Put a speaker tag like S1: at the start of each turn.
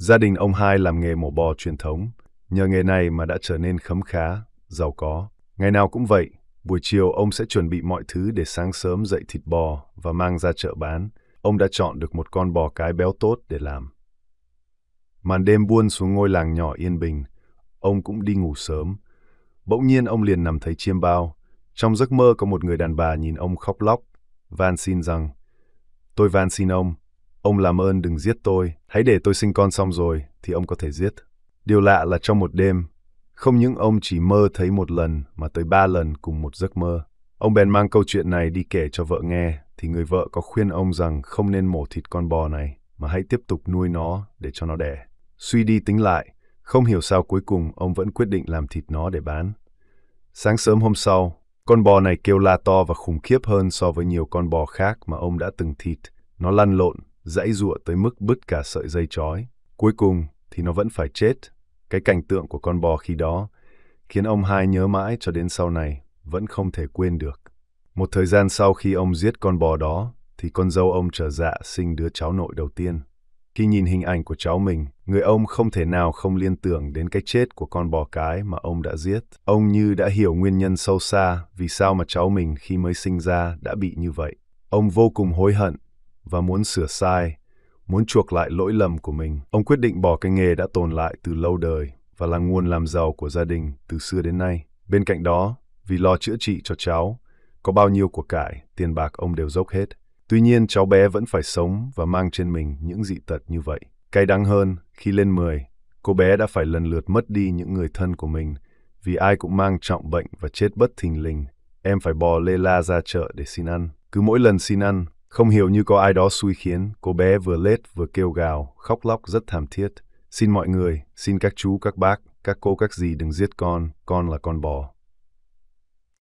S1: Gia đình ông hai làm nghề mổ bò truyền thống, nhờ nghề này mà đã trở nên khấm khá, giàu có. Ngày nào cũng vậy, buổi chiều ông sẽ chuẩn bị mọi thứ để sáng sớm dậy thịt bò và mang ra chợ bán. Ông đã chọn được một con bò cái béo tốt để làm. Màn đêm buôn xuống ngôi làng nhỏ yên bình, ông cũng đi ngủ sớm. Bỗng nhiên ông liền nằm thấy chiêm bao. Trong giấc mơ có một người đàn bà nhìn ông khóc lóc, van xin rằng, tôi van xin ông, Ông làm ơn đừng giết tôi, hãy để tôi sinh con xong rồi thì ông có thể giết. Điều lạ là trong một đêm, không những ông chỉ mơ thấy một lần mà tới ba lần cùng một giấc mơ. Ông bèn mang câu chuyện này đi kể cho vợ nghe, thì người vợ có khuyên ông rằng không nên mổ thịt con bò này, mà hãy tiếp tục nuôi nó để cho nó đẻ. Suy đi tính lại, không hiểu sao cuối cùng ông vẫn quyết định làm thịt nó để bán. Sáng sớm hôm sau, con bò này kêu la to và khủng khiếp hơn so với nhiều con bò khác mà ông đã từng thịt. Nó lăn lộn, dãy giụa tới mức bứt cả sợi dây chói. Cuối cùng thì nó vẫn phải chết. Cái cảnh tượng của con bò khi đó khiến ông hai nhớ mãi cho đến sau này, vẫn không thể quên được. Một thời gian sau khi ông giết con bò đó, thì con dâu ông trở dạ sinh đứa cháu nội đầu tiên. Khi nhìn hình ảnh của cháu mình, người ông không thể nào không liên tưởng đến cái chết của con bò cái mà ông đã giết. Ông như đã hiểu nguyên nhân sâu xa vì sao mà cháu mình khi mới sinh ra đã bị như vậy. Ông vô cùng hối hận và muốn sửa sai, muốn chuộc lại lỗi lầm của mình. Ông quyết định bỏ cái nghề đã tồn lại từ lâu đời và là nguồn làm giàu của gia đình từ xưa đến nay. Bên cạnh đó, vì lo chữa trị cho cháu, có bao nhiêu của cải, tiền bạc ông đều dốc hết. Tuy nhiên, cháu bé vẫn phải sống và mang trên mình những dị tật như vậy. Cái đáng hơn, khi lên 10, cô bé đã phải lần lượt mất đi những người thân của mình vì ai cũng mang trọng bệnh và chết bất thình lình. Em phải bò lê la ra chợ để xin ăn. Cứ mỗi lần xin ăn, không hiểu như có ai đó xui khiến, cô bé vừa lết vừa kêu gào, khóc lóc rất thảm thiết. Xin mọi người, xin các chú, các bác, các cô, các dì đừng giết con, con là con bò.